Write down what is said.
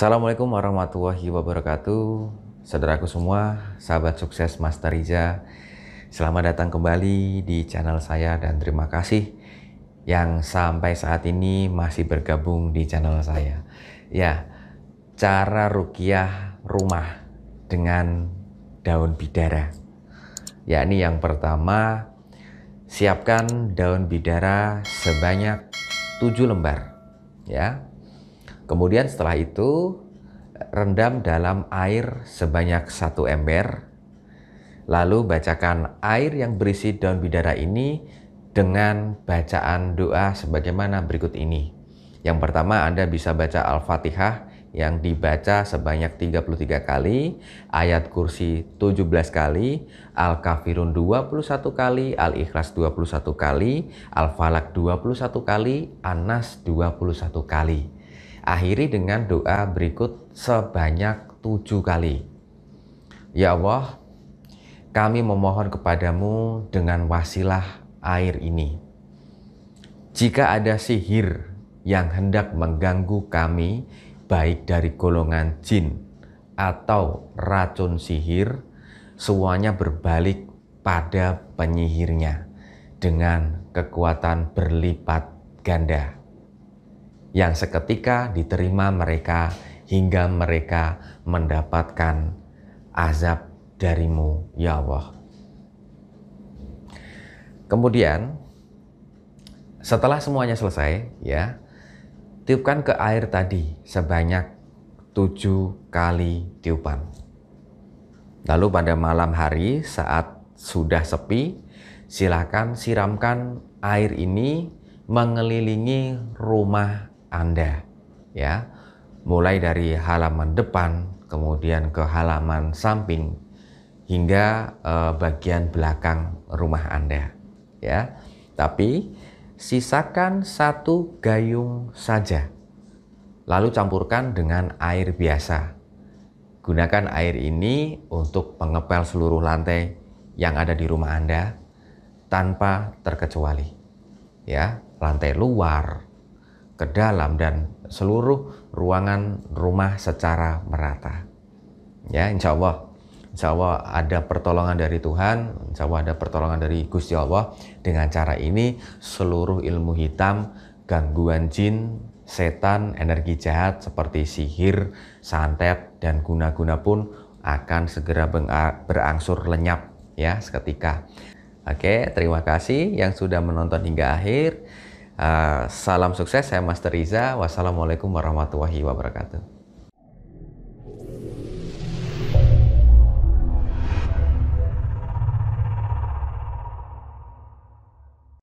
Assalamualaikum warahmatullahi wabarakatuh. Saudaraku semua, sahabat sukses Master Riza. Selamat datang kembali di channel saya dan terima kasih yang sampai saat ini masih bergabung di channel saya. Ya, cara rukiah rumah dengan daun bidara. Ya, ini yang pertama, siapkan daun bidara sebanyak 7 lembar. Ya, Kemudian setelah itu rendam dalam air sebanyak satu ember. Lalu bacakan air yang berisi daun bidara ini dengan bacaan doa sebagaimana berikut ini. Yang pertama Anda bisa baca Al-Fatihah yang dibaca sebanyak 33 kali, ayat kursi 17 kali, Al-Kafirun 21 kali, Al-Ikhlas 21 kali, Al-Falak 21 kali, Anas 21 kali. Akhiri dengan doa berikut sebanyak tujuh kali. Ya Allah, kami memohon kepadamu dengan wasilah air ini. Jika ada sihir yang hendak mengganggu kami, baik dari golongan jin atau racun sihir, semuanya berbalik pada penyihirnya dengan kekuatan berlipat ganda yang seketika diterima mereka hingga mereka mendapatkan azab darimu ya Allah. Kemudian setelah semuanya selesai ya, tiupkan ke air tadi sebanyak tujuh kali tiupan. Lalu pada malam hari saat sudah sepi, silakan siramkan air ini mengelilingi rumah anda ya. Mulai dari halaman depan, kemudian ke halaman samping hingga eh, bagian belakang rumah Anda ya. Tapi sisakan satu gayung saja. Lalu campurkan dengan air biasa. Gunakan air ini untuk mengepel seluruh lantai yang ada di rumah Anda tanpa terkecuali. Ya, lantai luar, ke dalam dan seluruh ruangan rumah secara merata. Ya, insya Allah. Insya Allah ada pertolongan dari Tuhan, insya Allah ada pertolongan dari Gusti Allah. Dengan cara ini seluruh ilmu hitam, gangguan jin, setan, energi jahat seperti sihir, santet, dan guna-guna pun akan segera berangsur lenyap ya seketika. Oke, terima kasih yang sudah menonton hingga akhir. Ah, salam sukses, saya Master Riza. Wassalamualaikum warahmatullahi wabarakatuh.